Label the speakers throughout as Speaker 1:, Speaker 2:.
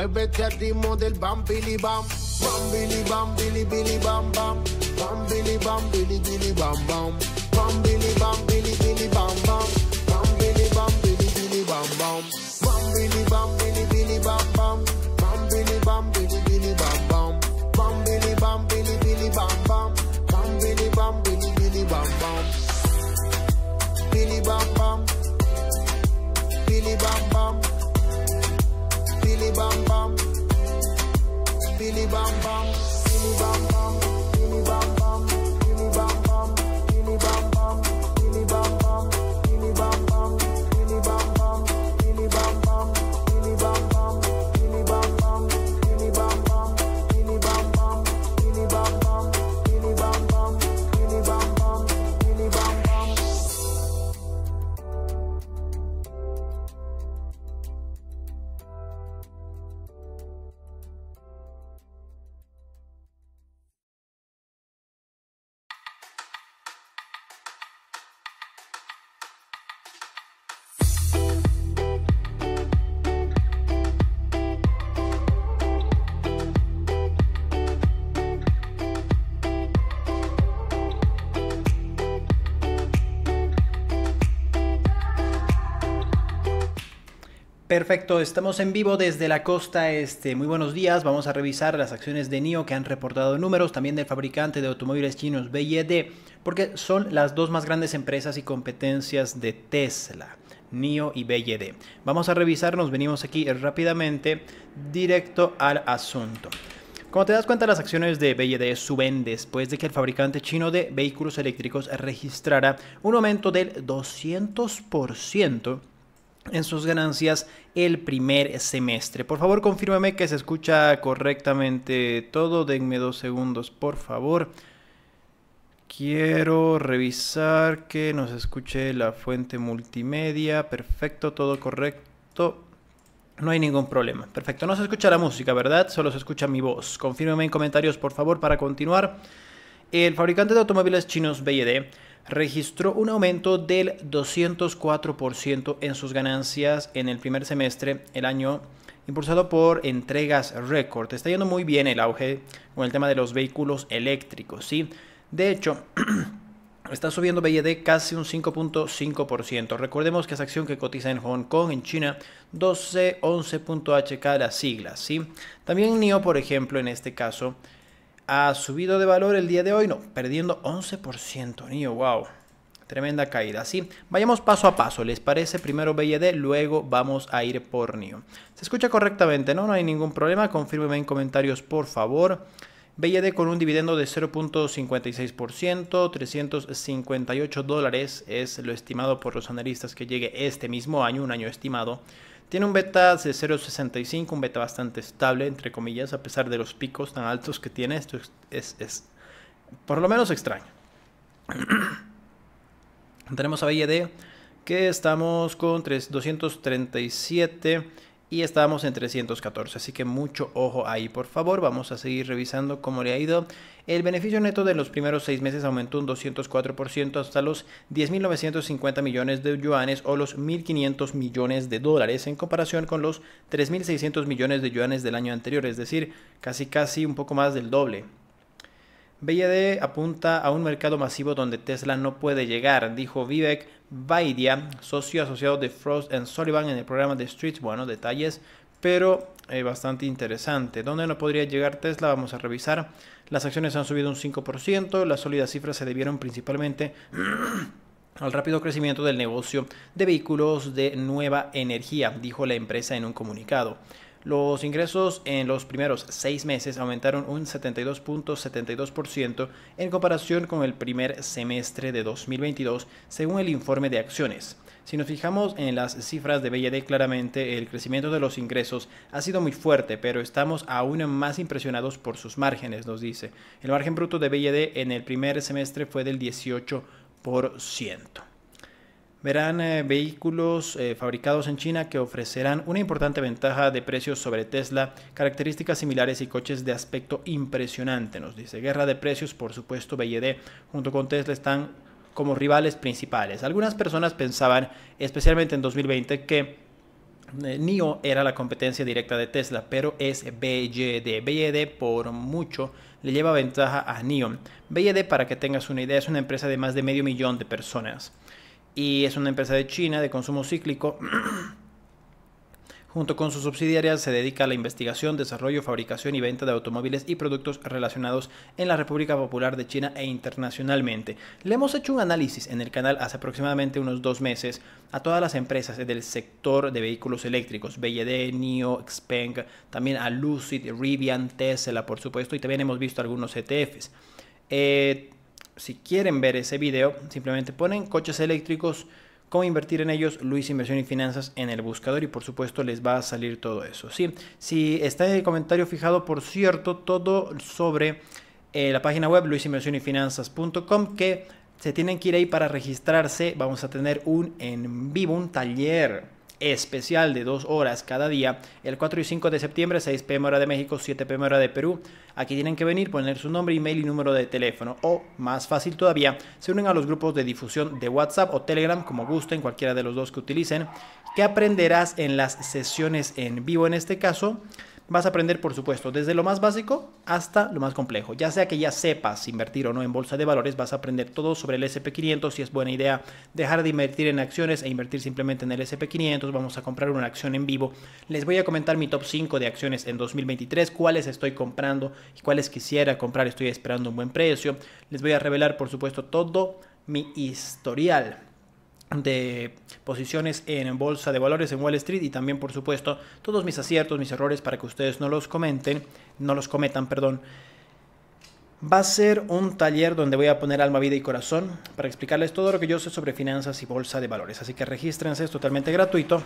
Speaker 1: Muévete al ritmo del bam, bili, bam. Bam, bili, bam, bili, bili, bam, bam. Bam, billy, bam, bili, bili, bam, bam. Bam, bili, bam, billy, billy, bam, bam. Bam, bili, bam, billy, billy, bam, bam. Bam, bili, bam, billy, billy, bam, bam. Bam, bili, bam, billy, billy, bam, bam. Bam, bili, bam, billy, billy, bam, bam. Bam, bili, bam, billy, billy, bam, bam. billy, bam, bam. billy, bam, bam bam bam. Billy bam bam. Billy bam bam. Perfecto, estamos en vivo desde la costa este. Muy buenos días, vamos a revisar las acciones de NIO que han reportado números, también del fabricante de automóviles chinos BYD, porque son las dos más grandes empresas y competencias de Tesla. NIO y BYD. Vamos a revisar, nos venimos aquí rápidamente directo al asunto. Como te das cuenta, las acciones de BYD suben después de que el fabricante chino de vehículos eléctricos registrara un aumento del 200% en sus ganancias el primer semestre. Por favor, confírmeme que se escucha correctamente todo. Denme dos segundos, por favor. Quiero revisar que nos escuche la fuente multimedia. Perfecto, todo correcto. No hay ningún problema. Perfecto, no se escucha la música, ¿verdad? Solo se escucha mi voz. Confírmeme en comentarios, por favor, para continuar. El fabricante de automóviles chinos BYD registró un aumento del 204% en sus ganancias en el primer semestre el año impulsado por entregas récord. Está yendo muy bien el auge con el tema de los vehículos eléctricos, ¿sí? De hecho, está subiendo BYD casi un 5.5%. Recordemos que esa acción que cotiza en Hong Kong, en China, 1211.hk las siglas, ¿sí? También NIO, por ejemplo, en este caso, ha subido de valor el día de hoy, no, perdiendo 11%, NIO, wow. Tremenda caída, ¿sí? Vayamos paso a paso, ¿les parece? Primero BYD, luego vamos a ir por NIO. Se escucha correctamente, ¿no? No hay ningún problema, confírmeme en comentarios, por favor. BYD con un dividendo de 0.56%, 358 dólares es lo estimado por los analistas que llegue este mismo año, un año estimado. Tiene un beta de 0.65, un beta bastante estable, entre comillas, a pesar de los picos tan altos que tiene. Esto es, por lo menos extraño. Tenemos a VLD, que estamos con 3, 237 y estábamos en 314. Así que mucho ojo ahí, por favor. Vamos a seguir revisando cómo le ha ido. El beneficio neto de los primeros seis meses aumentó un 204% hasta los 10.950 millones de yuanes o los 1.500 millones de dólares en comparación con los 3.600 millones de yuanes del año anterior, es decir, casi casi un poco más del doble. BYD apunta a un mercado masivo donde Tesla no puede llegar, dijo Vivek Vaidya, socio asociado de Frost Sullivan en el programa de Street. Bueno, detalles, pero eh, bastante interesante. ¿Dónde no podría llegar Tesla? Vamos a revisar. Las acciones han subido un 5%. Las sólidas cifras se debieron principalmente al rápido crecimiento del negocio de vehículos de nueva energía, dijo la empresa en un comunicado. Los ingresos en los primeros seis meses aumentaron un 72.72% en comparación con el primer semestre de 2022, según el informe de acciones. Si nos fijamos en las cifras de BLD, claramente el crecimiento de los ingresos ha sido muy fuerte, pero estamos aún más impresionados por sus márgenes, nos dice. El margen bruto de BLD en el primer semestre fue del 18% verán eh, vehículos eh, fabricados en China que ofrecerán una importante ventaja de precios sobre Tesla, características similares y coches de aspecto impresionante, nos dice. Guerra de precios, por supuesto, BYD junto con Tesla están como rivales principales. Algunas personas pensaban, especialmente en 2020, que eh, NIO era la competencia directa de Tesla, pero es BYD. BYD por mucho le lleva ventaja a NIO. BYD, para que tengas una idea, es una empresa de más de medio millón de personas y es una empresa de China de consumo cíclico. Junto con sus subsidiarias se dedica a la investigación, desarrollo, fabricación y venta de automóviles y productos relacionados en la República Popular de China e internacionalmente. Le hemos hecho un análisis en el canal hace aproximadamente unos dos meses a todas las empresas del sector de vehículos eléctricos, BYD, NIO, Xpeng, también a Lucid, Rivian, Tesla, por supuesto, y también hemos visto algunos ETFs. Eh, si quieren ver ese video, simplemente ponen coches eléctricos, cómo invertir en ellos, Luis Inversión y Finanzas en el buscador y por supuesto les va a salir todo eso. Si está en el comentario fijado, por cierto, todo sobre eh, la página web finanzas.com que se tienen que ir ahí para registrarse. Vamos a tener un en vivo, un taller especial de dos horas cada día, el 4 y 5 de septiembre, 6 pm hora de México, 7 pm hora de Perú. Aquí tienen que venir, poner su nombre, email y número de teléfono. O, más fácil todavía, se unen a los grupos de difusión de WhatsApp o Telegram, como gusten, cualquiera de los dos que utilicen, qué aprenderás en las sesiones en vivo en este caso vas a aprender, por supuesto, desde lo más básico hasta lo más complejo. Ya sea que ya sepas invertir o no en bolsa de valores, vas a aprender todo sobre el SP500, si es buena idea dejar de invertir en acciones e invertir simplemente en el SP500. Vamos a comprar una acción en vivo. Les voy a comentar mi top 5 de acciones en 2023, cuáles estoy comprando y cuáles quisiera comprar, estoy esperando un buen precio. Les voy a revelar, por supuesto, todo mi historial de posiciones en bolsa de valores en Wall Street y también por supuesto todos mis aciertos, mis errores para que ustedes no los comenten, no los cometan, perdón. Va a ser un taller donde voy a poner alma, vida y corazón para explicarles todo lo que yo sé sobre finanzas y bolsa de valores. Así que regístrense, es totalmente gratuito.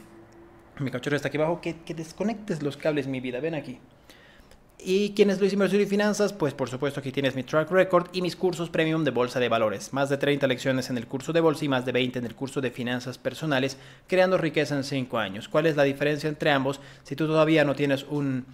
Speaker 1: Mi cachorro está aquí abajo. Que, que desconectes los cables, mi vida. Ven aquí. ¿Y quién es Luis Inversión y Finanzas? Pues por supuesto aquí tienes mi track record y mis cursos premium de Bolsa de Valores. Más de 30 lecciones en el curso de Bolsa y más de 20 en el curso de Finanzas Personales, creando riqueza en 5 años. ¿Cuál es la diferencia entre ambos? Si tú todavía no tienes un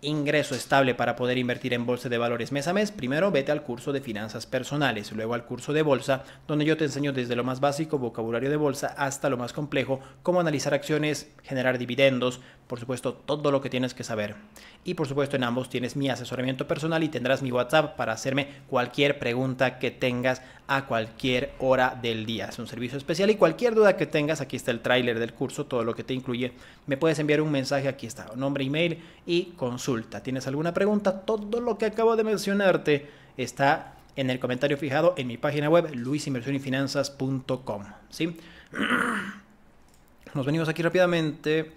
Speaker 1: ingreso estable para poder invertir en bolsa de valores mes a mes, primero vete al curso de finanzas personales, luego al curso de bolsa, donde yo te enseño desde lo más básico, vocabulario de bolsa, hasta lo más complejo, cómo analizar acciones, generar dividendos, por supuesto, todo lo que tienes que saber. Y por supuesto, en ambos tienes mi asesoramiento personal y tendrás mi WhatsApp para hacerme cualquier pregunta que tengas a cualquier hora del día. Es un servicio especial y cualquier duda que tengas, aquí está el tráiler del curso, todo lo que te incluye. Me puedes enviar un mensaje, aquí está, nombre, email y consulta. ¿Tienes alguna pregunta? Todo lo que acabo de mencionarte está en el comentario fijado en mi página web luisinversioninfinanzas.com, ¿sí? Nos venimos aquí rápidamente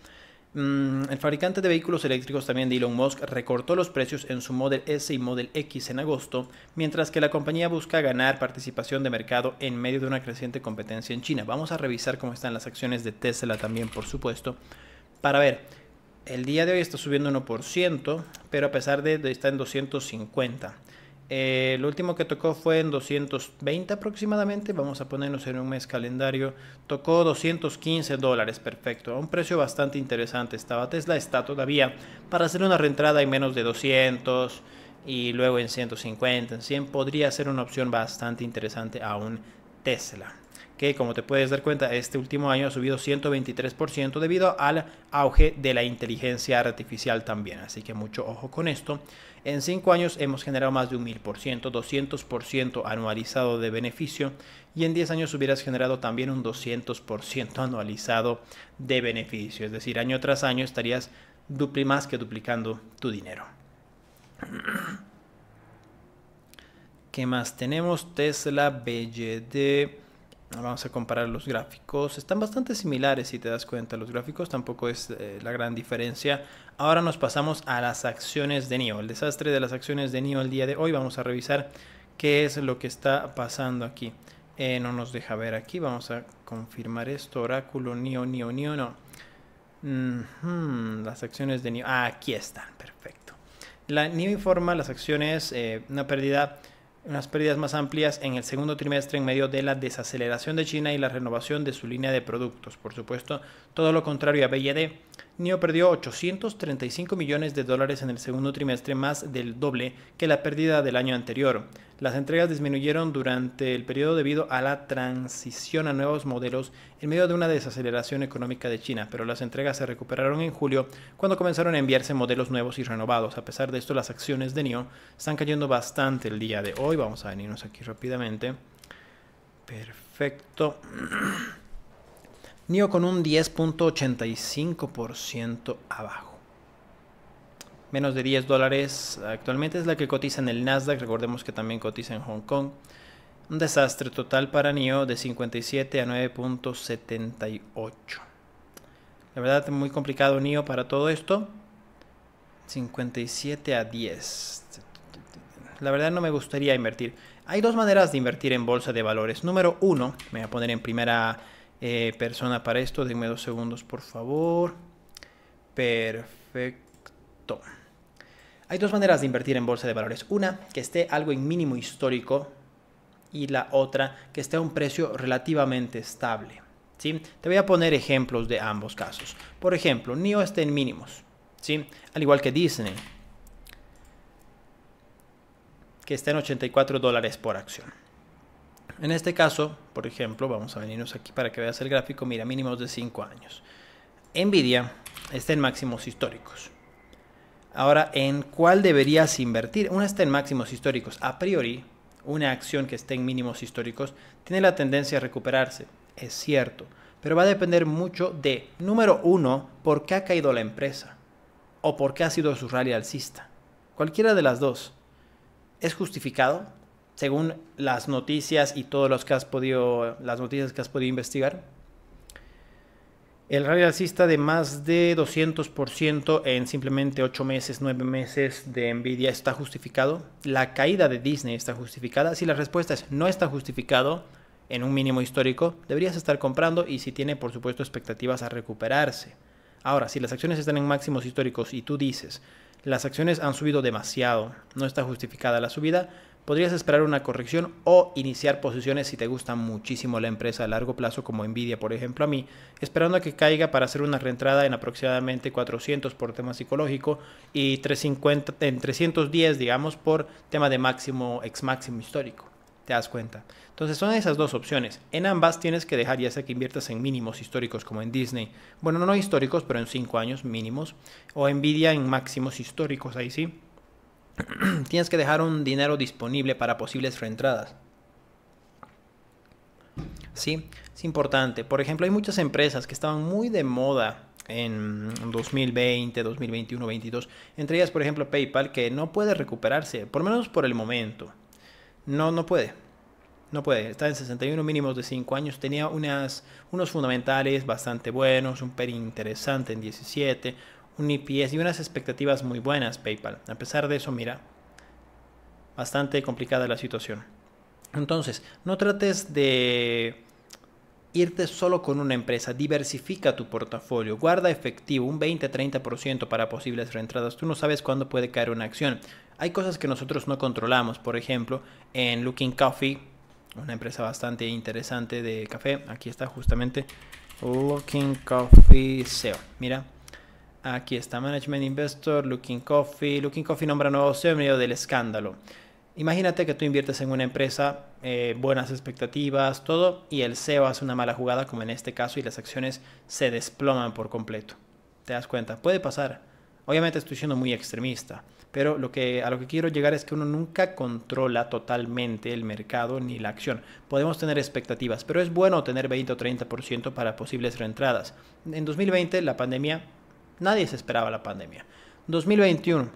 Speaker 1: Mm, el fabricante de vehículos eléctricos también de Elon Musk recortó los precios en su Model S y Model X en agosto, mientras que la compañía busca ganar participación de mercado en medio de una creciente competencia en China. Vamos a revisar cómo están las acciones de Tesla también, por supuesto, para ver. El día de hoy está subiendo 1%, pero a pesar de, de está en 250. Eh, lo último que tocó fue en 220 aproximadamente, vamos a ponernos en un mes calendario. Tocó 215 dólares, perfecto, a un precio bastante interesante estaba Tesla, está todavía para hacer una reentrada en menos de 200 y luego en 150, en 100 podría ser una opción bastante interesante a un Tesla que como te puedes dar cuenta, este último año ha subido 123% debido al auge de la inteligencia artificial también. Así que mucho ojo con esto. En 5 años hemos generado más de un 1000%, 200% anualizado de beneficio y en 10 años hubieras generado también un 200% anualizado de beneficio. Es decir, año tras año estarías dupli más que duplicando tu dinero. ¿Qué más tenemos? Tesla, BLD Vamos a comparar los gráficos. Están bastante similares si te das cuenta. Los gráficos tampoco es eh, la gran diferencia. Ahora nos pasamos a las acciones de NIO. El desastre de las acciones de NIO el día de hoy. Vamos a revisar qué es lo que está pasando aquí. Eh, no nos deja ver aquí. Vamos a confirmar esto. Oráculo NIO, NIO, NIO, no. Las acciones de NIO. Ah, aquí están. Perfecto. La NIO informa las acciones. Eh, una pérdida unas pérdidas más amplias en el segundo trimestre en medio de la desaceleración de China y la renovación de su línea de productos. Por supuesto, todo lo contrario a BYD. NIO perdió 835 millones de dólares en el segundo trimestre, más del doble que la pérdida del año anterior. Las entregas disminuyeron durante el periodo debido a la transición a nuevos modelos en medio de una desaceleración económica de China, pero las entregas se recuperaron en julio cuando comenzaron a enviarse modelos nuevos y renovados. A pesar de esto, las acciones de NIO están cayendo bastante el día de hoy. Vamos a venirnos aquí rápidamente. Perfecto. NIO con un 10.85% abajo menos de 10 dólares. Actualmente es la que cotiza en el Nasdaq, recordemos que también cotiza en Hong Kong. Un desastre total para NIO de 57 a 9.78. La verdad muy complicado NIO para todo esto. 57 a 10. La verdad no me gustaría invertir. Hay dos maneras de invertir en bolsa de valores. Número uno, me voy a poner en primera eh, persona para esto. Denme dos segundos, por favor. Perfecto. Hay dos maneras de invertir en bolsa de valores. Una, que esté algo en mínimo histórico y la otra, que esté a un precio relativamente estable. Te voy a poner ejemplos de ambos casos. Por ejemplo, NIO está en mínimos, al igual que Disney, que está en 84 dólares por acción. En este caso, por ejemplo, vamos a venirnos aquí para que veas el gráfico, mira, mínimos de 5 años. Nvidia está en máximos históricos. Ahora, ¿en cuál deberías invertir? Una está en máximos históricos. A priori, una acción que esté en mínimos históricos tiene la tendencia a recuperarse. Es cierto. Pero va a depender mucho de, número uno, por qué ha caído la empresa. O por qué ha sido su rally alcista. Cualquiera de las dos. ¿Es justificado? Según las noticias y todos los que las noticias que has podido investigar. El rally alcista de más de 200% en simplemente 8 meses, 9 meses de Nvidia está justificado. La caída de Disney está justificada. Si la respuesta es no está justificado en un mínimo histórico, deberías estar comprando y si tiene por supuesto expectativas a recuperarse. Ahora, si las acciones están en máximos históricos y tú dices, las acciones han subido demasiado, no está justificada la subida, podrías esperar una corrección o iniciar posiciones si te gusta muchísimo la empresa a largo plazo como Nvidia, por ejemplo, a mí, esperando a que caiga para hacer una reentrada en aproximadamente 400 por tema psicológico y 350 en 310, digamos, por tema de máximo ex máximo histórico. Te das cuenta. Entonces son esas dos opciones. En ambas tienes que dejar ya sea que inviertas en mínimos históricos como en Disney. Bueno, no históricos, pero en 5 años mínimos. O Nvidia en máximos históricos, ahí sí tienes que dejar un dinero disponible para posibles reentradas. Sí, es importante. Por ejemplo, hay muchas empresas que estaban muy de moda en 2020, 2021, 2022. Entre ellas, por ejemplo, PayPal, que no puede recuperarse, por lo menos por el momento. No, no puede. No puede. Está en 61 mínimos de 5 años. Tenía unos fundamentales bastante buenos, un peri interesante en 17, un EPS y unas expectativas muy buenas PayPal. A pesar de eso, mira, bastante complicada la situación. Entonces, no trates de irte solo con una empresa, diversifica tu portafolio, guarda efectivo, un 20-30% para posibles reentradas. Tú no sabes cuándo puede caer una acción. Hay cosas que nosotros no controlamos, por ejemplo, en Looking Coffee, una empresa bastante interesante de café, aquí está justamente Looking Coffee SEO. Mira, Aquí está Management Investor, Looking Coffee. Looking Coffee nombra nuevo CEO en medio del escándalo. Imagínate que tú inviertes en una empresa, eh, buenas expectativas, todo, y el CEO hace una mala jugada, como en este caso, y las acciones se desploman por completo. ¿Te das cuenta? Puede pasar. Obviamente estoy siendo muy extremista, pero lo que, a lo que quiero llegar es que uno nunca controla totalmente el mercado ni la acción. Podemos tener expectativas, pero es bueno tener 20 o 30% para posibles reentradas. En 2020 la pandemia Nadie se esperaba la pandemia. 2021.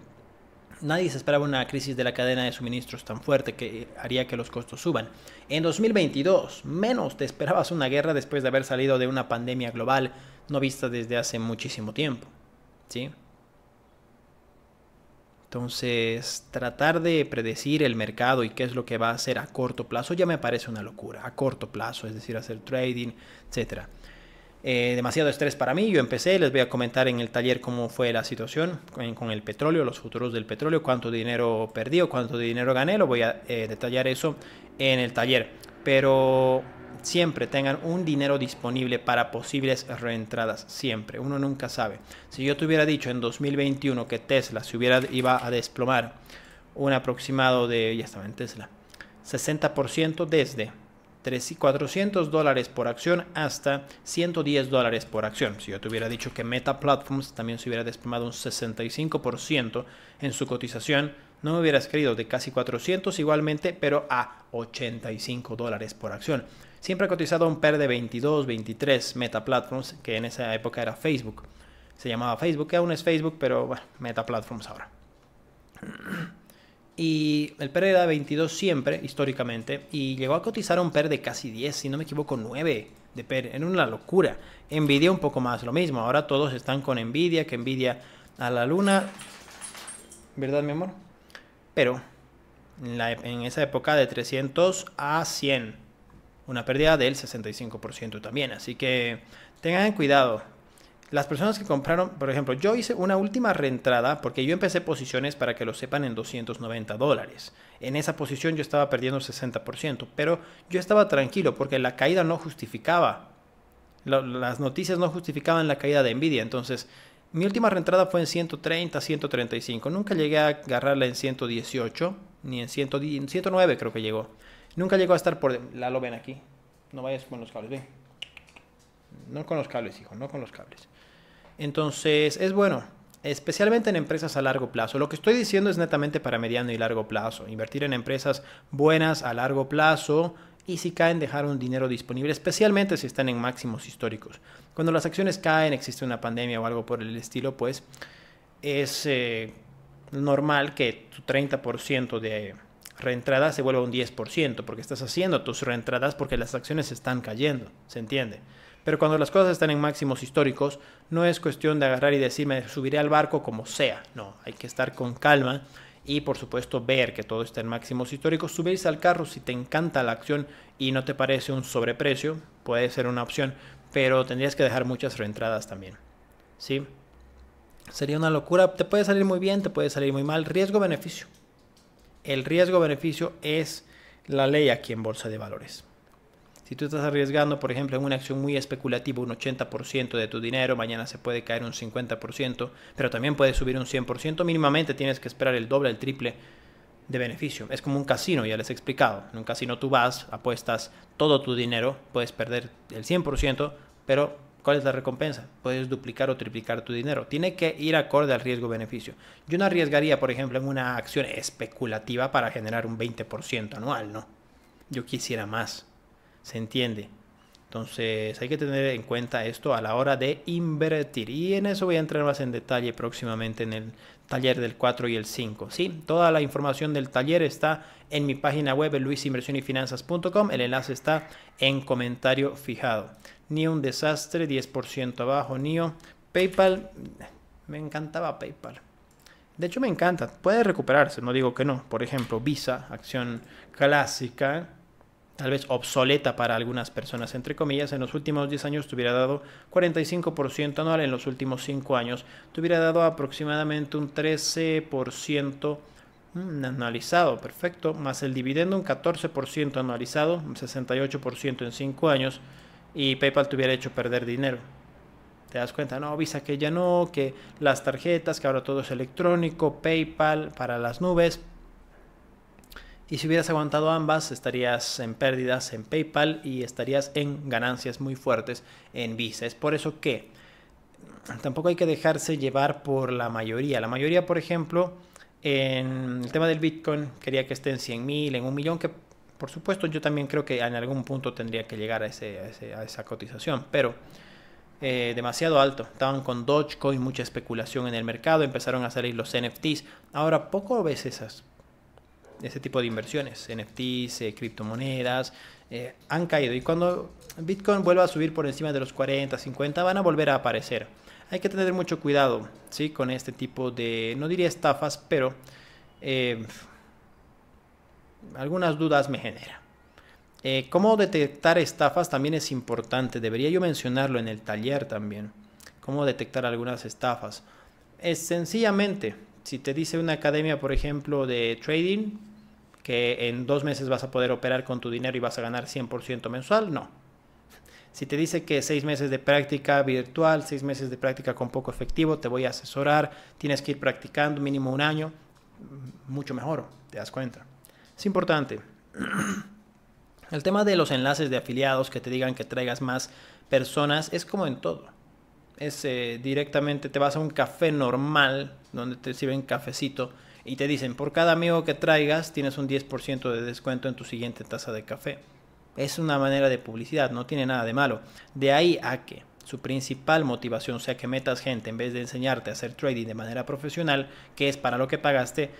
Speaker 1: Nadie se esperaba una crisis de la cadena de suministros tan fuerte que haría que los costos suban. En 2022, menos te esperabas una guerra después de haber salido de una pandemia global no vista desde hace muchísimo tiempo. ¿Sí? Entonces, tratar de predecir el mercado y qué es lo que va a hacer a corto plazo ya me parece una locura. A corto plazo, es decir, hacer trading, etcétera. Eh, demasiado estrés para mí. Yo empecé, les voy a comentar en el taller cómo fue la situación con, el petróleo, los futuros del petróleo, cuánto dinero perdí o cuánto dinero gané. Lo voy a eh, detallar eso en el taller. Pero siempre tengan un dinero disponible para posibles reentradas, siempre, uno nunca sabe. Si yo te hubiera dicho en 2021 que Tesla se hubiera, iba a desplomar un aproximado de, ya estaba en Tesla, 60% desde 400 dólares por acción hasta 110 dólares por acción. Si yo te hubiera dicho que Meta Platforms también se hubiera desplomado un 65% en su cotización, no me hubieras creído de casi 400 igualmente, pero a 85 dólares por acción. Siempre ha cotizado un PER de 22, 23 Meta Platforms, que en esa época era Facebook. Se llamaba Facebook, que aún es Facebook, pero bueno, Meta Platforms ahora. Y el PER era 22 siempre, históricamente, y llegó a cotizar un PER de casi 10, si no me equivoco, 9 de PER. Era una locura. envidia un poco más lo mismo. Ahora todos están con envidia que envidia a la luna. ¿Verdad, mi amor? Pero en, e-, en esa época de 300 a 100, una pérdida del 65% también. Así que tengan cuidado, las personas que compraron, por ejemplo, yo hice una última reentrada porque yo empecé posiciones para que lo sepan en 290 dólares. En esa posición yo estaba perdiendo 60%, pero yo estaba tranquilo porque la caída no justificaba. Las noticias no justificaban la caída de Nvidia. Entonces, mi última reentrada fue en 130, 135. Nunca llegué a agarrarla en 118, ni en, 109 creo que llegó. Nunca llegó a estar por... La lo ven aquí. No vayas con los cables, ven. No con los cables, hijo, no con los cables. Entonces, es bueno, especialmente en empresas a largo plazo. Lo que estoy diciendo es netamente para mediano y largo plazo. Invertir en empresas buenas a largo plazo y si caen dejar un dinero disponible, especialmente si están en máximos históricos. Cuando las acciones caen, existe una pandemia o algo por el estilo, pues es eh, normal que tu 30% de reentrada se vuelva un 10%, porque estás haciendo tus reentradas porque las acciones están cayendo, ¿se entiende? Pero cuando las cosas están en máximos históricos, no es cuestión de agarrar y decirme subiré al barco como sea. No, hay que estar con calma y por supuesto ver que todo está en máximos históricos. Subirse al carro si te encanta la acción y no te parece un sobreprecio, puede ser una opción, pero tendrías que dejar muchas reentradas también. ¿Sí? Sería una locura. Te puede salir muy bien, te puede salir muy mal. Riesgo-beneficio. El riesgo-beneficio es la ley aquí en Bolsa de Valores. Si tú estás arriesgando, por ejemplo, en una acción muy especulativa un 80% de tu dinero, mañana se puede caer un 50%, pero también puede subir un 100%, mínimamente tienes que esperar el doble, el triple de beneficio. Es como un casino, ya les he explicado. En un casino tú vas, apuestas todo tu dinero, puedes perder el 100%, pero ¿cuál es la recompensa? Puedes duplicar o triplicar tu dinero. Tiene que ir acorde al riesgo-beneficio. Yo no arriesgaría, por ejemplo, en una acción especulativa para generar un 20% anual, ¿no? Yo quisiera más. ¿Se entiende? Entonces hay que tener en cuenta esto a la hora de invertir. Y en eso voy a entrar más en detalle próximamente en el taller del 4 y el 5. ¿sí? Toda la información del taller está en mi página web luisinversionyfinanzas.com. El enlace está en comentario fijado. Ni un desastre, 10% abajo, ni PayPal, me encantaba PayPal. De hecho me encanta, puede recuperarse, no digo que no. Por ejemplo, Visa, acción clásica tal vez obsoleta para algunas personas, entre comillas, en los últimos 10 años te hubiera dado 45% anual, en los últimos 5 años te hubiera dado aproximadamente un 13% mm, anualizado, perfecto, más el dividendo un 14% anualizado, un 68% en 5 años, y PayPal te hubiera hecho perder dinero. Te das cuenta, no, Visa que ya no, que las tarjetas, que ahora todo es electrónico, PayPal para las nubes, y si hubieras aguantado ambas, estarías en pérdidas en PayPal y estarías en ganancias muy fuertes en Visa. Es por eso que tampoco hay que dejarse llevar por la mayoría. La mayoría, por ejemplo, en el tema del Bitcoin, quería que esté en 100 mil, en un millón, que por supuesto yo también creo que en algún punto tendría que llegar a, esa cotización, pero eh, demasiado alto. Estaban con Dogecoin, mucha especulación en el mercado, empezaron a salir los NFTs. Ahora poco ves esas ese tipo de inversiones, NFTs, eh, criptomonedas, eh, han caído. Y cuando Bitcoin vuelva a subir por encima de los 40, 50, van a volver a aparecer. Hay que tener mucho cuidado ¿sí? con este tipo de, no diría estafas, pero eh, algunas dudas me genera. cómo detectar estafas también es importante. Debería yo mencionarlo en el taller también. Cómo detectar algunas estafas. Es sencillamente si te dice una academia, por ejemplo, de trading, que en dos meses vas a poder operar con tu dinero y vas a ganar 100% mensual, no. Si te dice que seis meses de práctica virtual, seis meses de práctica con poco efectivo, te voy a asesorar, tienes que ir practicando mínimo un año, mucho mejor, te das cuenta. Es importante. El tema de los enlaces de afiliados que te digan que traigas más personas es como en todo es directamente te vas a un café normal, donde te sirven cafecito, y te dicen, por cada amigo que traigas tienes un 10% de descuento en tu siguiente taza de café. Es una manera de publicidad, no tiene nada de malo. De ahí a que su principal motivación sea que metas gente en vez de enseñarte a hacer trading de manera profesional, que es para lo que pagaste,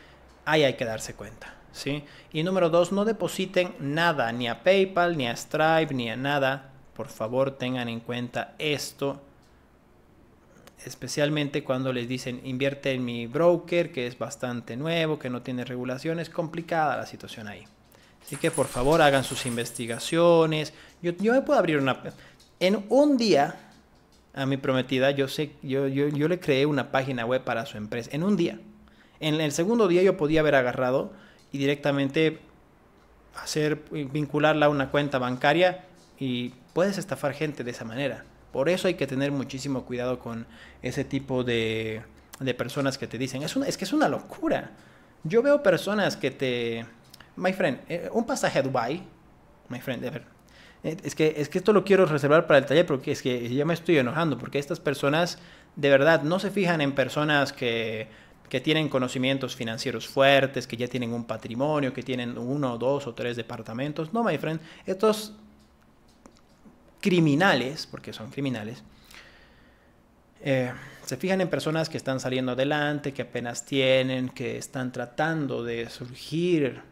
Speaker 1: ahí hay que darse cuenta. ¿sí? Y número dos, no depositen nada, ni a PayPal, ni a Stripe, ni a nada. Por favor, tengan en cuenta esto especialmente cuando les dicen invierte en mi broker que es bastante nuevo, que no tiene regulaciones, complicada la situación ahí. Así que por favor hagan sus investigaciones. Yo, me puedo abrir una... En un día a mi prometida, yo, sé, yo, yo le creé una página web para su empresa. En un día. En el segundo día yo podía haber agarrado y directamente hacer, vincularla a una cuenta bancaria y puedes estafar gente de esa manera. Por eso hay que tener muchísimo cuidado con ese tipo de, de personas que te dicen, es, es que es una locura. Yo veo personas que te... My friend, eh, un pasaje a Dubai, my friend, a ver, eh, es que, es que esto lo quiero reservar para el taller porque es que ya me estoy enojando, porque estas personas de verdad no se fijan en personas que, que tienen conocimientos financieros fuertes, que ya tienen un patrimonio, que tienen uno, dos o tres departamentos. No, my friend, estos criminales, porque son criminales, eh, se fijan en personas que están saliendo adelante, que apenas tienen, que están tratando de surgir,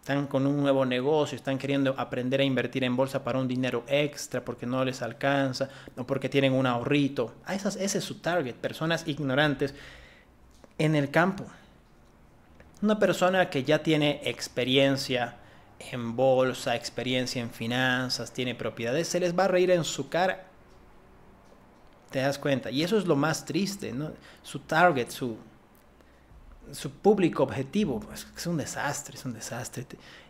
Speaker 1: están con un nuevo negocio, están queriendo aprender a invertir en bolsa para un dinero extra porque no les alcanza o porque tienen un ahorrito. A ah, esas, ese es su target, personas ignorantes en el campo. Una persona que ya tiene experiencia, en bolsa, experiencia en finanzas, tiene propiedades, se les va a reír en su cara. Te das cuenta. Y eso es lo más triste, ¿no? Su target, su, público objetivo, pues, es un desastre, es un desastre.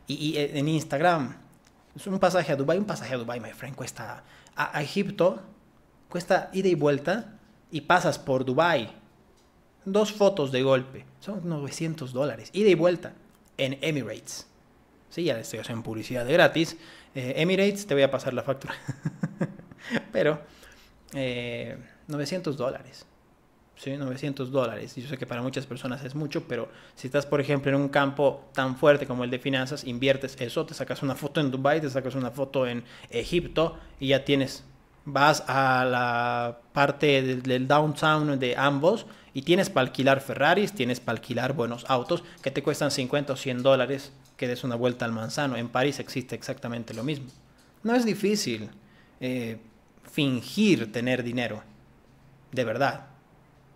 Speaker 1: Y, eh, en Instagram, es un pasaje a Dubai, un pasaje a Dubai, mi friend, cuesta a, Egipto, cuesta ida y vuelta, y pasas por Dubai, dos fotos de golpe, son 900 dólares, ida y vuelta en Emirates. Sí, ya estoy haciendo publicidad de gratis. Eh, Emirates, te voy a pasar la factura. Pero, 900 eh, dólares. ¿sí? 900 dólares. Yo sé que para muchas personas es mucho, pero si estás, por ejemplo, en un campo tan fuerte como el de finanzas, inviertes eso, te sacas una foto en Dubai, te sacas una foto en Egipto y ya tienes. Vas a la parte del, del downtown de ambos y tienes para alquilar Ferraris, tienes para alquilar buenos autos que te cuestan 50 o 100 dólares que des una vuelta al manzano. En París existe exactamente lo mismo. No es difícil eh, fingir tener dinero. De verdad.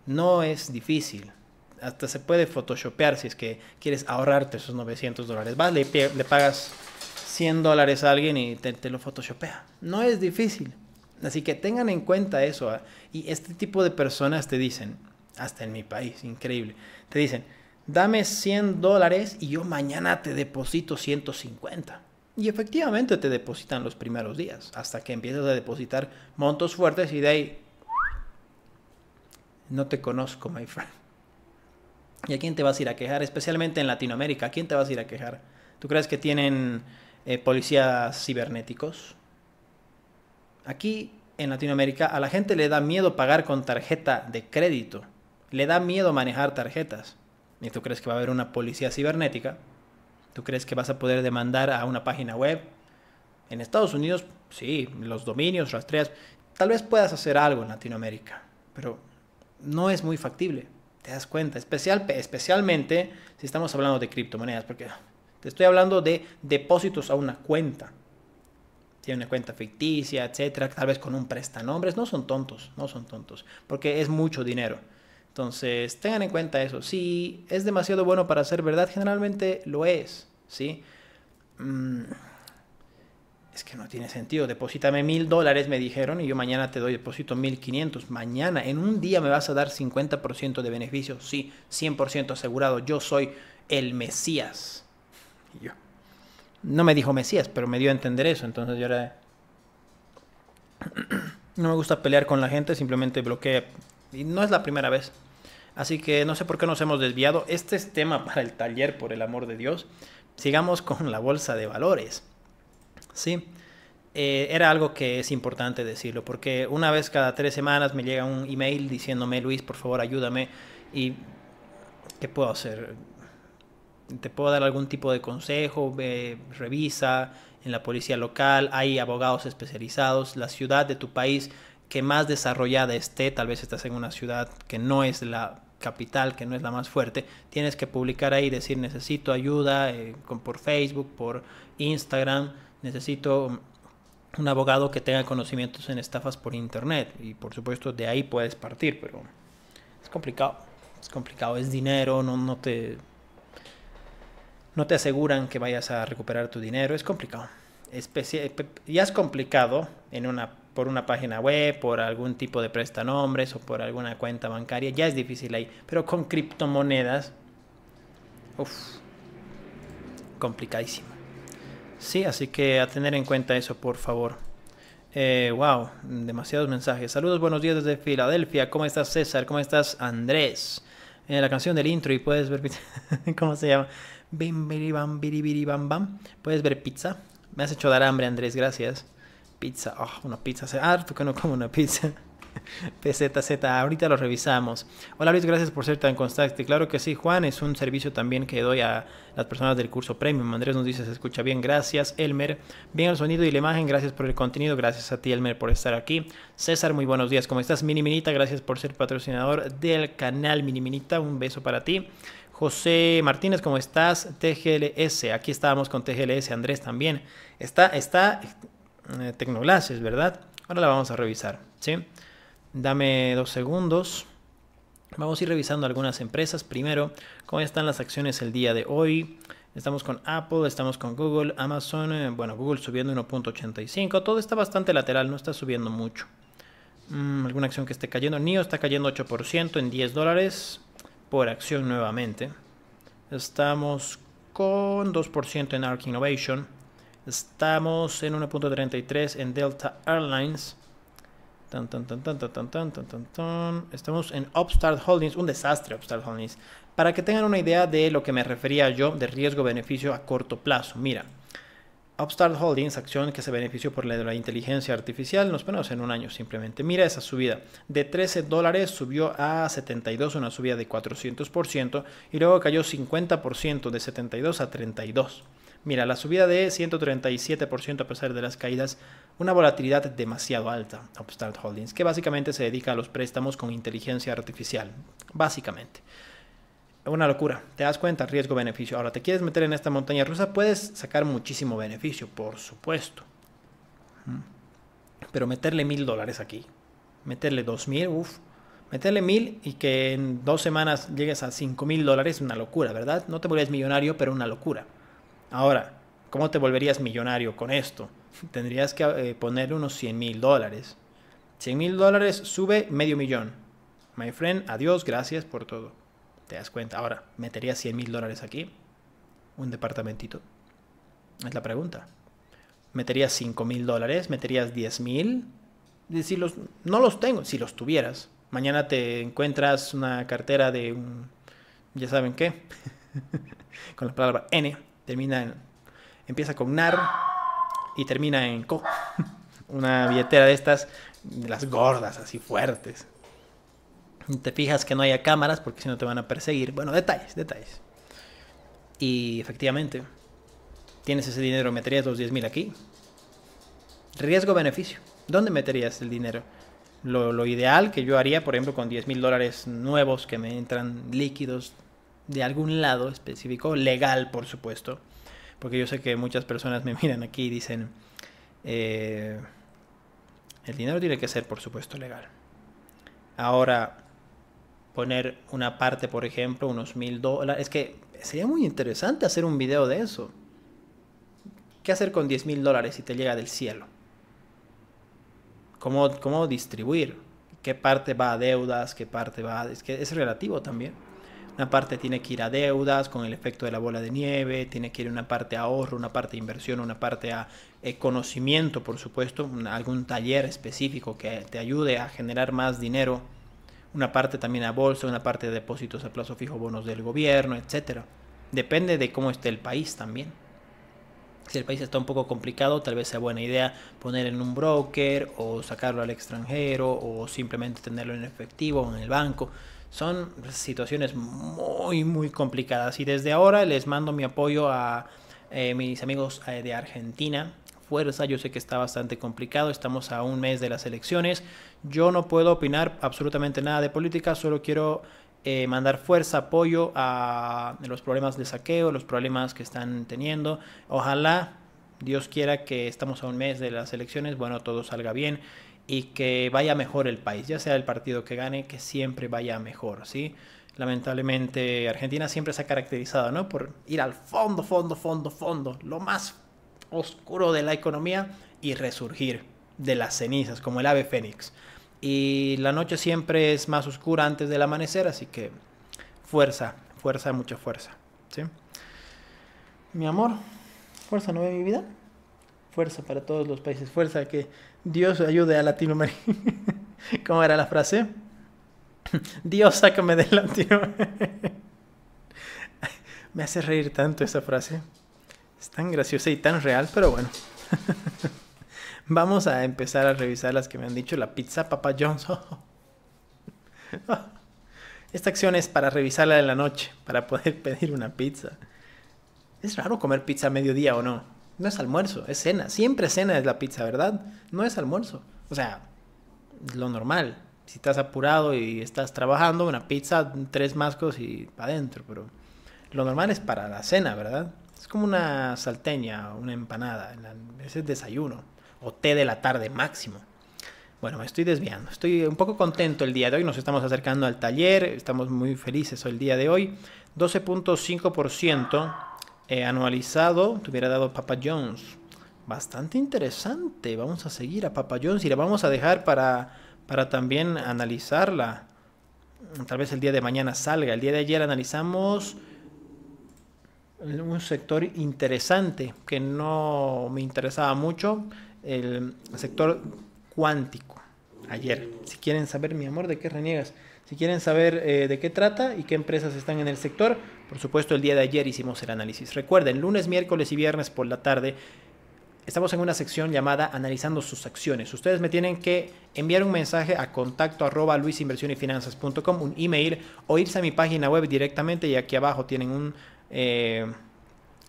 Speaker 1: No es difícil. Hasta se puede photoshopear si es que quieres ahorrarte esos 900 dólares. Vas, le, pagas 100 dólares a alguien y te, lo photoshopea. No es difícil. Así que tengan en cuenta eso. Ah, y este tipo de personas te dicen, hasta en mi país, increíble, te dicen, dame 100 dólares y yo mañana te deposito 150. Y efectivamente te depositan los primeros días, hasta que empiezas a depositar montos fuertes y de ahí... No te conozco, my friend. ¿Y a quién te vas a ir a quejar? Especialmente en Latinoamérica, ¿a quién te vas a ir a quejar? ¿Tú crees que tienen eh, policías cibernéticos? Aquí, en Latinoamérica, a la gente le da miedo pagar con tarjeta de crédito. Le da miedo manejar tarjetas. ¿Y tú crees que va a haber una policía cibernética? ¿Tú crees que vas a poder demandar a una página web? En Estados Unidos, sí, los dominios, rastreas. Tal vez puedas hacer algo en Latinoamérica, pero no es muy factible. Te das cuenta, especialmente si estamos hablando de criptomonedas, porque te estoy hablando de depósitos a una cuenta. Tiene una cuenta ficticia, etcétera, tal vez con un prestanombres. No son tontos, no son tontos, porque es mucho dinero. Entonces, tengan en cuenta eso. Si es demasiado bueno para ser verdad, generalmente lo es, ¿sí? Mm, es que no tiene sentido. Deposítame mil dólares, me dijeron, y yo mañana te doy deposito mil quinientos. Mañana, en un día me vas a dar 50% de beneficio. Sí, 100% asegurado. Yo soy el Mesías. Y yo. No me dijo Mesías, pero me dio a entender eso. Entonces yo era... No me gusta pelear con la gente, simplemente bloqueé. Y no es la primera vez. Así que no sé por qué nos hemos desviado. Este es tema para el taller, por el amor de Dios. Sigamos con la bolsa de valores. Sí, eh, era algo que es importante decirlo, porque una vez cada tres semanas me llega un email diciéndome, Luis, por favor, ayúdame. ¿Y qué puedo hacer? ¿Te puedo dar algún tipo de consejo? revisa en la policía local, hay abogados especializados, la ciudad de tu país que más desarrollada esté, tal vez estás en una ciudad que no es la capital, que no es la más fuerte, tienes que publicar ahí, decir necesito ayuda eh, por Facebook, por Instagram, necesito un abogado que tenga conocimientos en estafas por Internet. Y por supuesto de ahí puedes partir, pero es complicado. Es complicado, es dinero, no, no te... No te aseguran que vayas a recuperar tu dinero, es complicado. ya es complicado en una por una página web, por algún tipo de prestanombres o por alguna cuenta bancaria, ya es difícil ahí. Pero con criptomonedas, Uf. complicadísimo. Sí, así que a tener en cuenta eso, por favor. Eh, wow, demasiados mensajes. Saludos, buenos días desde Filadelfia. ¿Cómo estás, César? ¿Cómo estás, Andrés? En eh, la canción del intro y puedes ver ¿Cómo se llama? Bim, bam, bam, bam. ¿Puedes ver pizza? Me has hecho dar hambre, Andrés, gracias pizza. Oh, una pizza. Hace harto que no como una pizza. PZZ, ahorita lo revisamos. Hola Luis, gracias por ser tan constante. Claro que sí, Juan, es un servicio también que doy a las personas del curso premium. Andrés nos dice, se escucha bien, gracias. Elmer, bien el sonido y la imagen, gracias por el contenido, gracias a ti Elmer por estar aquí. César, muy buenos días, ¿cómo estás? Mini Minita, gracias por ser patrocinador del canal Mini Minita, un beso para ti. José Martínez, ¿cómo estás? TGLS, aquí estábamos con TGLS, Andrés también. Está, está, eh, ¿verdad? Ahora la vamos a revisar, ¿sí? Dame dos segundos. Vamos a ir revisando algunas empresas. Primero, cómo están las acciones el día de hoy. Estamos con Apple, estamos con Google, Amazon, eh, bueno, Google subiendo 1.85. Todo está bastante lateral, no está subiendo mucho. Mm, alguna acción que esté cayendo. NIO está cayendo 8% en 10 dólares por acción nuevamente. Estamos con 2% en Arc Innovation. Estamos en 1.33 en Delta Airlines. Estamos en Upstart Holdings, un desastre Upstart Holdings. Para que tengan una idea de lo que me refería yo de riesgo-beneficio a corto plazo. Mira, Upstart Holdings, acción que se benefició por la, de la inteligencia artificial, nos ponemos en un año simplemente. Mira esa subida. De 13 dólares subió a 72, una subida de 400%, y luego cayó 50% de 72 a 32. Mira, la subida de 137% a pesar de las caídas, una volatilidad demasiado alta, Upstart Holdings, que básicamente se dedica a los préstamos con inteligencia artificial, básicamente. Una locura, te das cuenta, riesgo-beneficio. Ahora, te quieres meter en esta montaña rusa, puedes sacar muchísimo beneficio, por supuesto. Pero meterle mil dólares aquí, meterle dos mil, uff, meterle mil y que en dos semanas llegues a cinco mil dólares, una locura, ¿verdad? No te vuelves millonario, pero una locura. Ahora, ¿cómo te volverías millonario con esto? Tendrías que eh, poner unos 100 mil dólares. 100 mil dólares sube medio millón. My friend, adiós, gracias por todo. Te das cuenta. Ahora, ¿meterías 100 mil dólares aquí? ¿Un departamentito? Es la pregunta. ¿Meterías 5 mil dólares? ¿Meterías 10 mil? Si los, no los tengo, si los tuvieras. Mañana te encuentras una cartera de un, ya saben qué, con la palabra N termina empieza con NAR y termina en CO. Una billetera de estas, de las gordas, así fuertes. te fijas que no haya cámaras porque si no te van a perseguir. Bueno, detalles, detalles. Y efectivamente, tienes ese dinero, meterías los 10.000 mil aquí. Riesgo-beneficio. ¿Dónde meterías el dinero? Lo, lo, ideal que yo haría, por ejemplo, con 10 mil dólares nuevos que me entran líquidos de algún lado específico, legal por supuesto, porque yo sé que muchas personas me miran aquí y dicen, eh, el dinero tiene que ser por supuesto legal. Ahora, poner una parte, por ejemplo, unos mil dólares, es que sería muy interesante hacer un video de eso. ¿Qué hacer con diez mil dólares si te llega del cielo? ¿Cómo, ¿Cómo distribuir? ¿Qué parte va a deudas? ¿Qué parte va a... Es que es relativo también. Una parte tiene que ir a deudas con el efecto de la bola de nieve, tiene que ir una parte a ahorro, una parte a inversión, una parte a eh, conocimiento, por supuesto, algún taller específico que te ayude a generar más dinero, una parte también a bolsa, una parte de depósitos a plazo fijo, bonos del gobierno, etc. Depende de cómo esté el país también. Si el país está un poco complicado, tal vez sea buena idea poner en un broker o sacarlo al extranjero o simplemente tenerlo en efectivo o en el banco. Son situaciones muy, muy complicadas. Y desde ahora les mando mi apoyo a eh, mis amigos eh, de Argentina. Fuerza, yo sé que está bastante complicado, estamos a un mes de las elecciones. Yo no puedo opinar absolutamente nada de política, solo quiero eh, mandar fuerza, apoyo a los problemas de saqueo, los problemas que están teniendo. Ojalá, Dios quiera que estamos a un mes de las elecciones, bueno, todo salga bien y que vaya mejor el país, ya sea el partido que gane, que siempre vaya mejor, ¿sí? Lamentablemente Argentina siempre se ha caracterizado, ¿no? Por ir al fondo, fondo, fondo, fondo, lo más oscuro de la economía y resurgir de las cenizas, como el ave fénix. Y la noche siempre es más oscura antes del amanecer, así que fuerza, fuerza, mucha fuerza, ¿sí? Mi amor, fuerza no ve mi vida. Fuerza para todos los países, fuerza que Dios ayude a Latinoamérica. ¿Cómo era la frase? Dios sácame de latino Me hace reír tanto esa frase. Es tan graciosa y tan real, pero bueno. Vamos a empezar a revisar las que me han dicho la pizza Papa John's. Esta acción es para revisarla de la noche, para poder pedir una pizza. Es raro comer pizza a mediodía o no. No es almuerzo, es cena. Siempre cena es la pizza, ¿verdad? No es almuerzo. O sea, lo normal. Si estás apurado y estás trabajando, una pizza, tres mascos y para adentro. Pero lo normal es para la cena, ¿verdad? Es como una salteña, una empanada. Ese es desayuno. O té de la tarde máximo. Bueno, me estoy desviando. Estoy un poco contento el día de hoy. Nos estamos acercando al taller. Estamos muy felices el día de hoy. 12.5% eh, anualizado te hubiera dado Papa Jones. Bastante interesante. Vamos a seguir a Papa Jones y la vamos a dejar para, para también analizarla. Tal vez el día de mañana salga. El día de ayer analizamos un sector interesante que no me interesaba mucho, el sector cuántico. Ayer, si quieren saber, mi amor, de qué reniegas, si quieren saber eh, de qué trata y qué empresas están en el sector, por supuesto el día de ayer hicimos el análisis. Recuerden, lunes, miércoles y viernes por la tarde estamos en una sección llamada Analizando sus acciones. Ustedes me tienen que enviar un mensaje a contacto arroba un email, o irse a mi página web directamente y aquí abajo tienen un eh,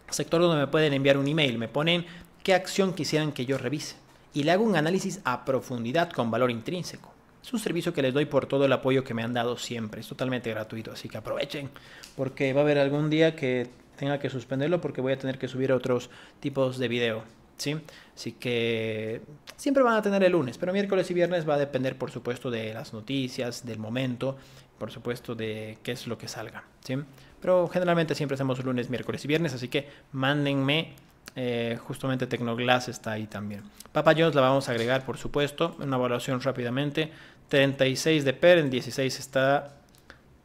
Speaker 1: sector donde me pueden enviar un email. Me ponen qué acción quisieran que yo revise. Y le hago un análisis a profundidad con valor intrínseco. Es un servicio que les doy por todo el apoyo que me han dado siempre. Es totalmente gratuito, así que aprovechen. Porque va a haber algún día que tenga que suspenderlo porque voy a tener que subir otros tipos de video. ¿sí? Así que siempre van a tener el lunes, pero miércoles y viernes va a depender, por supuesto, de las noticias, del momento, por supuesto, de qué es lo que salga, ¿sí? Pero generalmente siempre hacemos lunes, miércoles y viernes, así que mándenme eh, justamente Tecnoglass está ahí también. Papa Jones la vamos a agregar, por supuesto, una evaluación rápidamente. 36 de PER, en 16 está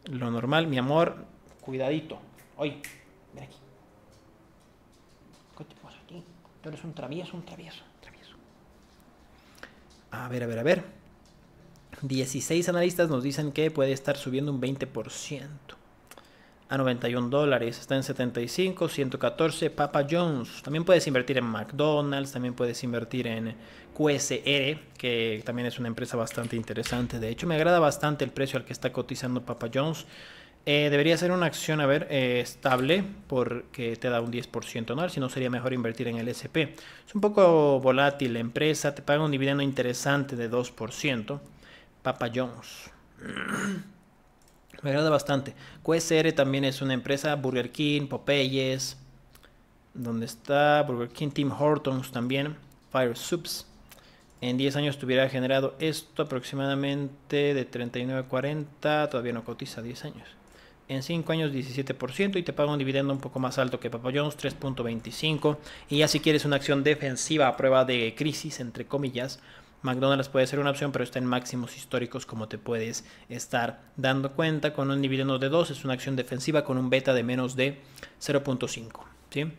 Speaker 1: lo normal. Mi amor, cuidadito. Oye, mira aquí. ¿Qué te pues aquí? Tú eres un travieso, un travieso, un travieso. A ver, a ver, a ver. 16 analistas nos dicen que puede estar subiendo un 20% a 91 dólares, está en 75, 114, Papa jones También puedes invertir en McDonald's, también puedes invertir en QSR, que también es una empresa bastante interesante. De hecho, me agrada bastante el precio al que está cotizando Papa jones eh, debería ser una acción, a ver, eh, estable, porque te da un 10% anual, si no sería mejor invertir en el SP. Es un poco volátil la empresa, te paga un dividendo interesante de 2%. Papa jones Me agrada bastante. QSR también es una empresa, Burger King, Popeyes, donde está Burger King, Tim Hortons también, Fire Soups. En 10 años tuviera generado esto aproximadamente de 39 a 40, todavía no cotiza 10 años. En 5 años 17% y te paga un dividendo un poco más alto que Papa 3.25. Y ya si quieres una acción defensiva a prueba de crisis, entre comillas, McDonald's puede ser una opción, pero está en máximos históricos como te puedes estar dando cuenta. Con un dividendo de 2 es una acción defensiva con un beta de menos de 0.5. ¿sí?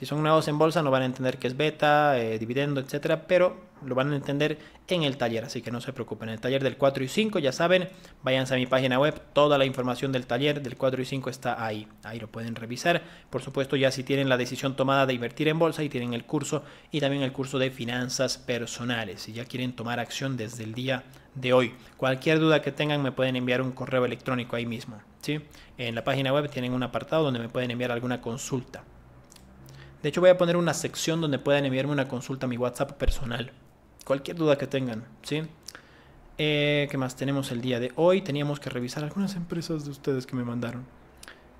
Speaker 1: Si son nuevos en bolsa no van a entender qué es beta, eh, dividendo, etcétera, pero lo van a entender en el taller, así que no se preocupen. el taller del 4 y 5, ya saben, váyanse a mi página web, toda la información del taller del 4 y 5 está ahí, ahí lo pueden revisar. Por supuesto, ya si tienen la decisión tomada de invertir en bolsa y tienen el curso y también el curso de finanzas personales, si ya quieren tomar acción desde el día de hoy. Cualquier duda que tengan me pueden enviar un correo electrónico ahí mismo, ¿sí? En la página web tienen un apartado donde me pueden enviar alguna consulta. De hecho, voy a poner una sección donde puedan enviarme una consulta a mi WhatsApp personal. Cualquier duda que tengan, ¿sí? Eh, ¿Qué más tenemos el día de hoy? Teníamos que revisar algunas empresas de ustedes que me mandaron.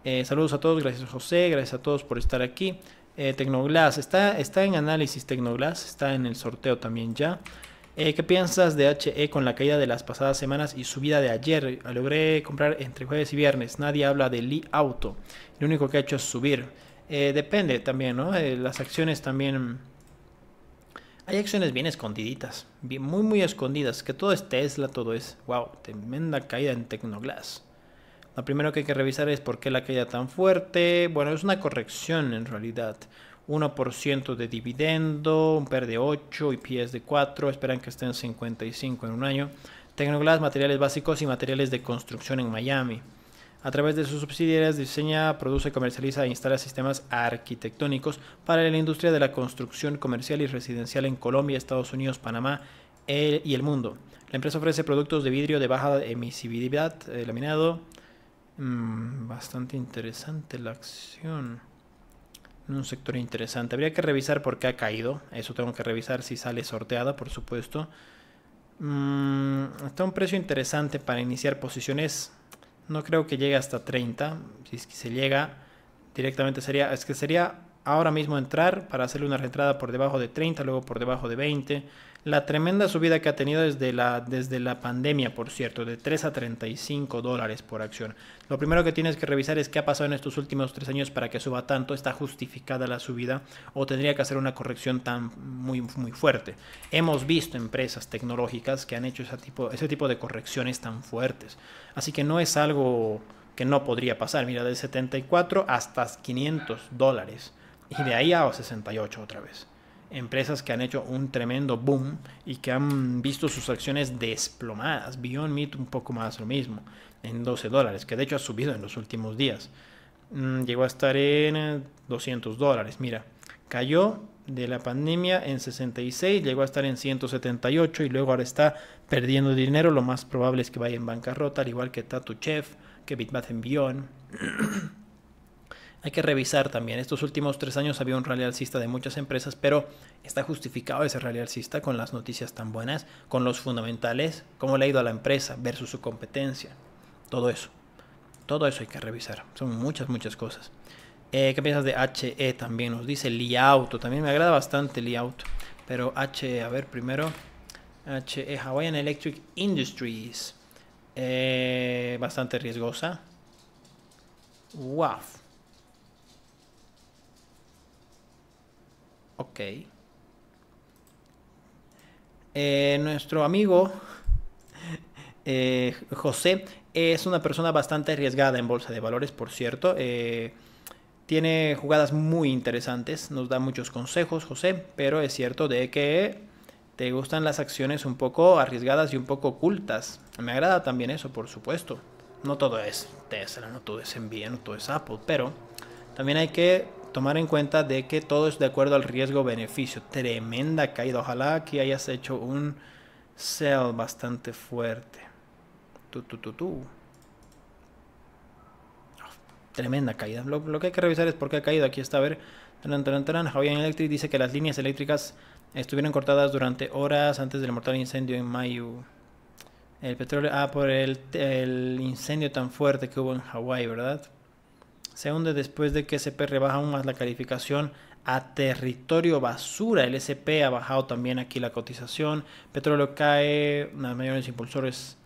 Speaker 1: Eh, saludos a todos, gracias José, gracias a todos por estar aquí. Eh, Tecnoglass, está, está en análisis Tecnoglass, está en el sorteo también ya. Eh, ¿Qué piensas de HE con la caída de las pasadas semanas y subida de ayer? Logré comprar entre jueves y viernes. Nadie habla de Lee Auto. Lo único que ha hecho es subir. Eh, depende también, ¿no? Eh, las acciones también... Hay acciones bien escondiditas, muy muy escondidas, que todo es Tesla, todo es... ¡Wow! Tremenda caída en Tecnoglass. Lo primero que hay que revisar es por qué la caída tan fuerte. Bueno, es una corrección en realidad. 1% de dividendo, un PER de 8 y pies de 4, esperan que estén 55 en un año. Tecnoglass, materiales básicos y materiales de construcción en Miami. A través de sus subsidiarias diseña, produce, comercializa e instala sistemas arquitectónicos para la industria de la construcción comercial y residencial en Colombia, Estados Unidos, Panamá y el mundo. La empresa ofrece productos de vidrio de baja emisividad, eh, laminado. Mm, bastante interesante la acción. Un sector interesante. Habría que revisar por qué ha caído. Eso tengo que revisar si sale sorteada, por supuesto. Mm, está un precio interesante para iniciar posiciones no creo que llegue hasta 30. Si es que se llega, directamente sería. Es que sería ahora mismo entrar para hacerle una reentrada por debajo de 30, luego por debajo de 20 la tremenda subida que ha tenido desde la, desde la pandemia, por cierto, de 3 a 35 dólares por acción. Lo primero que tienes que revisar es qué ha pasado en estos últimos tres años para que suba tanto, está justificada la subida o tendría que hacer una corrección tan muy, muy fuerte. Hemos visto empresas tecnológicas que han hecho ese tipo, ese tipo de correcciones tan fuertes. Así que no es algo que no podría pasar. Mira, de 74 hasta 500 dólares y de ahí a 68 otra vez empresas que han hecho un tremendo boom y que han visto sus acciones desplomadas. Beyond Meat un poco más lo mismo, en 12 dólares, que de hecho ha subido en los últimos días. Mm, llegó a estar en 200 eh, dólares, mira. Cayó de la pandemia en 66, llegó a estar en 178 y luego ahora está perdiendo dinero. Lo más probable es que vaya en bancarrota, al igual que Tatu Chef, que en Beyond hay que revisar también. Estos últimos tres años había un rally alcista de muchas empresas, pero está justificado ese rally alcista con las noticias tan buenas, con los fundamentales, cómo le ha ido a la empresa versus su competencia. Todo eso. Todo eso hay que revisar. Son muchas, muchas cosas. Eh, ¿Qué piensas de HE? También nos dice Li Auto. También me agrada bastante Li Auto. Pero HE, a ver, primero. HE, Hawaiian Electric Industries. Eh, bastante riesgosa. Wow Ok. Eh, nuestro amigo eh, José es una persona bastante arriesgada en bolsa de valores, por cierto. Eh, tiene jugadas muy interesantes, nos da muchos consejos, José, pero es cierto de que te gustan las acciones un poco arriesgadas y un poco ocultas. Me agrada también eso, por supuesto. No todo es Tesla, no todo es Nvidia, no todo es Apple, pero también hay que tomar en cuenta de que todo es de acuerdo al riesgo-beneficio. Tremenda caída. Ojalá que hayas hecho un sell bastante fuerte. Oh, tremenda caída. Lo, que hay que revisar es por qué ha caído. Aquí está, a ver. Taran, Electric dice que las líneas eléctricas estuvieron cortadas durante horas antes del mortal incendio en mayo. El petróleo. Ah, por el, el incendio tan fuerte que hubo en Hawái, ¿verdad? se hunde después de que SP rebaja aún más la calificación a territorio basura. El SP ha bajado también aquí la cotización. Petróleo cae, los mayores impulsores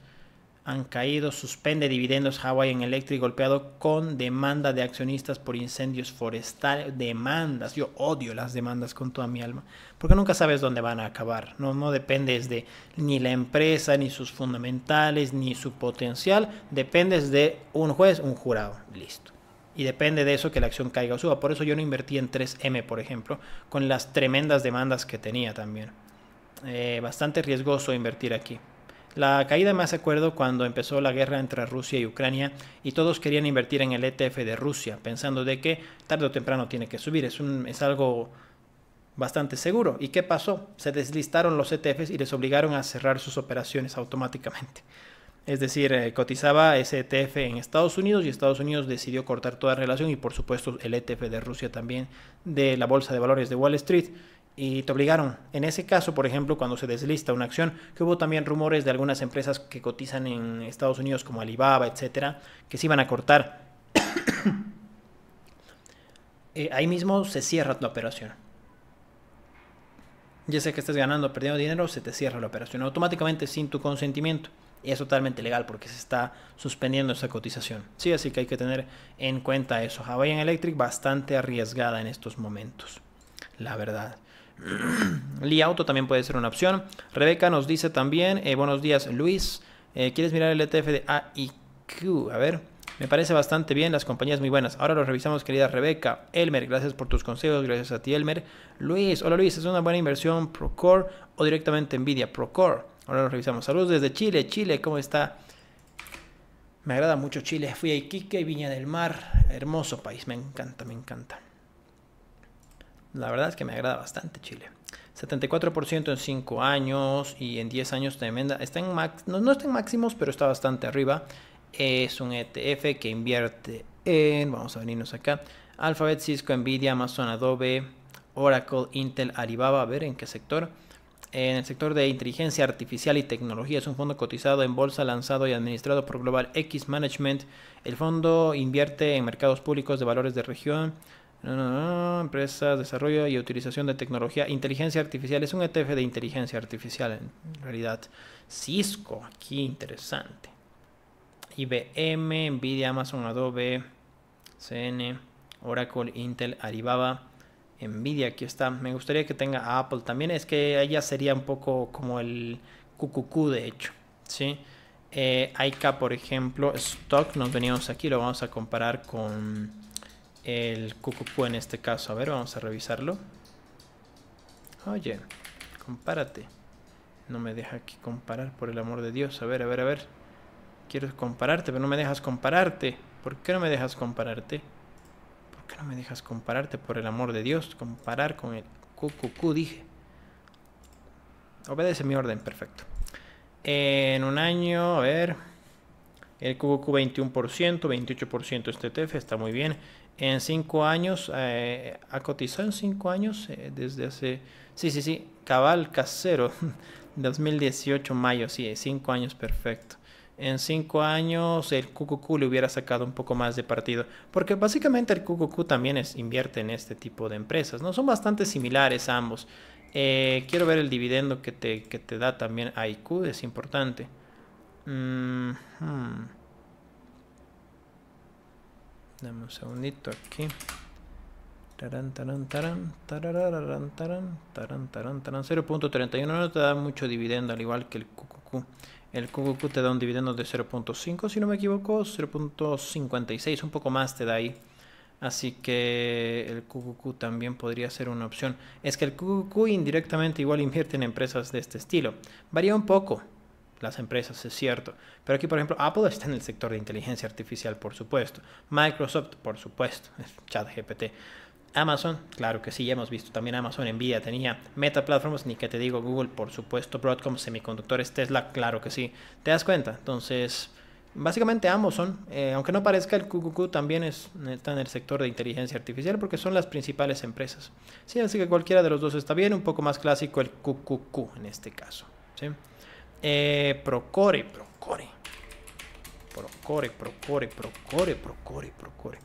Speaker 1: han caído. Suspende dividendos en Electric golpeado con demanda de accionistas por incendios forestales. Demandas, yo odio las demandas con toda mi alma. Porque nunca sabes dónde van a acabar. No, no dependes de ni la empresa, ni sus fundamentales, ni su potencial. Dependes de un juez, un jurado. Listo y depende de eso que la acción caiga o suba. Por eso yo no invertí en 3M, por ejemplo, con las tremendas demandas que tenía también. Eh, bastante riesgoso invertir aquí. La caída más acuerdo cuando empezó la guerra entre Rusia y Ucrania y todos querían invertir en el ETF de Rusia, pensando de que tarde o temprano tiene que subir. Es, es algo bastante seguro. ¿Y qué pasó? Se deslistaron los ETFs y les obligaron a cerrar sus operaciones automáticamente. Es decir, eh, cotizaba ese ETF en Estados Unidos y Estados Unidos decidió cortar toda relación y por supuesto el ETF de Rusia también de la Bolsa de Valores de Wall Street y te obligaron. En ese caso, por ejemplo, cuando se deslista una acción, que hubo también rumores de algunas empresas que cotizan en Estados Unidos como Alibaba, etcétera, que se iban a cortar. Eh, ahí mismo se cierra la operación. Ya sea que estés ganando o perdiendo dinero, se te cierra la operación automáticamente sin tu consentimiento y es totalmente legal porque se está suspendiendo esa cotización. Sí, así que hay que tener en cuenta eso. Hawaiian Electric bastante arriesgada en estos momentos, la verdad. Lee Auto también puede ser una opción. Rebeca nos dice también, eh, buenos días Luis, eh, ¿quieres mirar el ETF de AIQ? A ver, me parece bastante bien, las compañías muy buenas. Ahora lo revisamos, querida Rebeca. Elmer, gracias por tus consejos, gracias a ti Elmer. Luis, hola Luis, ¿es una buena inversión Procore o directamente Nvidia? Procore Ahora lo revisamos. Saludos desde Chile. Chile, ¿cómo está? Me agrada mucho Chile. Fui a Iquique, Viña del Mar. Hermoso país, me encanta, me encanta. La verdad es que me agrada bastante Chile. 74% en 5 años y en 10 años tremenda. Está en max, no, no está en máximos, pero está bastante arriba. Es un ETF que invierte en, vamos a venirnos acá, Alphabet, Cisco, Nvidia, Amazon, Adobe, Oracle, Intel, Alibaba, a ver en qué sector en el sector de inteligencia artificial y tecnología. Es un fondo cotizado en bolsa, lanzado y administrado por Global X Management. El fondo invierte en mercados públicos de valores de región, no, empresas, desarrollo y utilización de tecnología. Inteligencia artificial es un ETF de inteligencia artificial en realidad. Cisco, aquí interesante. IBM, Nvidia, Amazon, Adobe, CN, Oracle, Intel, Alibaba. Nvidia, aquí está. Me gustaría que tenga Apple también. Es que ella sería un poco como el QQQ, de hecho. ¿sí? Eh, IK, por ejemplo, stock, nos venimos aquí, lo vamos a comparar con el QQQ en este caso. A ver, vamos a revisarlo. Oye, compárate. No me deja aquí comparar, por el amor de Dios. A ver, a ver, a ver. Quiero compararte, pero no me dejas compararte. ¿Por qué no me dejas compararte? ¿Por qué no me dejas compararte por el amor de Dios? Comparar con el QQQ, dije. Obedece mi orden, perfecto. En un año, a ver. El QQQ 21%, 28% este TF, está muy bien. En cinco años, eh, ha cotizado en cinco años eh, desde hace... Sí, sí, sí, cabal casero, 2018 mayo, sí, cinco años, perfecto en 5 años el QQQ le hubiera sacado un poco más de partido. Porque básicamente el QQQ también invierte en este tipo de empresas, ¿no? Son bastante similares ambos. Eh, quiero ver el dividendo que te, te da también IQ, es importante. Mm-hmm. Dame un segundito aquí. 0.31 no te da mucho dividendo, al igual que el QQQ. El QQQ te da un dividendo de 0.5, si no me equivoco, 0.56, un poco más te da ahí. Así que el QQQ también podría ser una opción. Es que el QQQ indirectamente igual invierte en empresas de este estilo. Varía un poco las empresas, es cierto. Pero aquí, por ejemplo, Apple está en el sector de inteligencia artificial, por supuesto. Microsoft, por supuesto. ChatGPT. Amazon, claro que sí, ya hemos visto también Amazon, en Nvidia tenía Meta Platforms, ni que te digo Google, por supuesto, Broadcom, semiconductores, Tesla, claro que sí. ¿Te das cuenta? Entonces, básicamente Amazon, eh, aunque no parezca el QQQ, también está en el sector de inteligencia artificial porque son las principales empresas. Sí, así que cualquiera de los dos está bien, un poco más clásico el QQQ en este caso. ¿sí? Eh, procore, Procore. Procore, Procore, Procore, Procore, Procore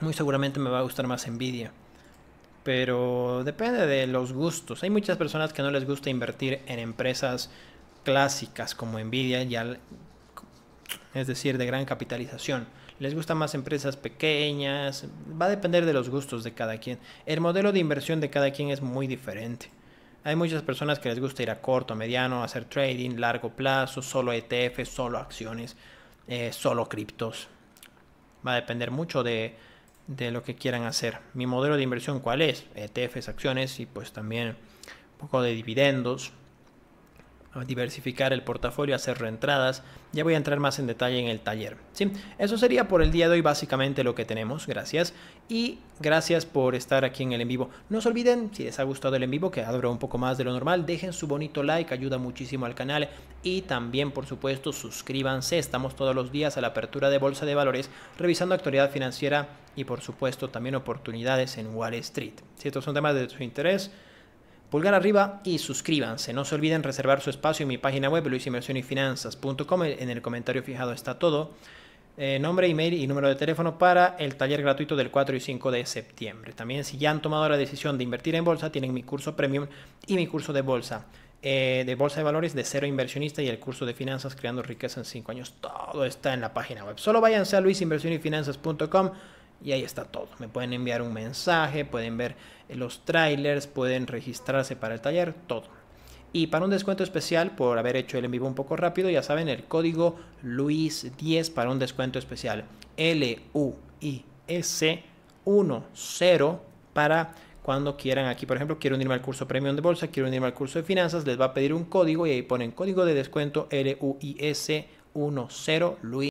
Speaker 1: muy seguramente me va a gustar más Nvidia. Pero depende de los gustos. Hay muchas personas que no les gusta invertir en empresas clásicas como Nvidia, ya, es decir, de gran capitalización. Les gustan más empresas pequeñas. Va a depender de los gustos de cada quien. El modelo de inversión de cada quien es muy diferente. Hay muchas personas que les gusta ir a corto, mediano, hacer trading, largo plazo, solo ETF, solo acciones, eh, solo criptos. Va a depender mucho de, de lo que quieran hacer. Mi modelo de inversión cuál es? ETFs, acciones y pues también un poco de dividendos diversificar el portafolio, hacer reentradas. Ya voy a entrar más en detalle en el taller. ¿sí? Eso sería por el día de hoy básicamente lo que tenemos. Gracias. Y gracias por estar aquí en el en vivo. No se olviden, si les ha gustado el en vivo, que abro un poco más de lo normal, dejen su bonito like, ayuda muchísimo al canal. Y también, por supuesto, suscríbanse. Estamos todos los días a la apertura de Bolsa de Valores, revisando actualidad financiera y, por supuesto, también oportunidades en Wall Street. Si estos son temas de su interés, pulgar arriba y suscríbanse. No se olviden reservar su espacio en mi página web luisinversionyfinanzas.com En el comentario fijado está todo. Eh, nombre, email y número de teléfono para el taller gratuito del 4 y 5 de septiembre. También si ya han tomado la decisión de invertir en bolsa, tienen mi curso premium y mi curso de bolsa. Eh, de bolsa de valores de cero inversionista y el curso de finanzas creando riqueza en 5 años. Todo está en la página web. Solo váyanse a luisinversionyfinanzas.com y ahí está todo. Me pueden enviar un mensaje, pueden ver eh, los trailers, pueden registrarse para el taller, todo. Y para un descuento especial, por haber hecho el en vivo un poco rápido, ya saben, el código LUIS10 para un descuento especial. l u i 10 para cuando quieran. Aquí, por ejemplo, quiero unirme al curso Premium de Bolsa, quiero unirme al curso de Finanzas, les va a pedir un código y ahí ponen código de descuento LUIS10 LUIS.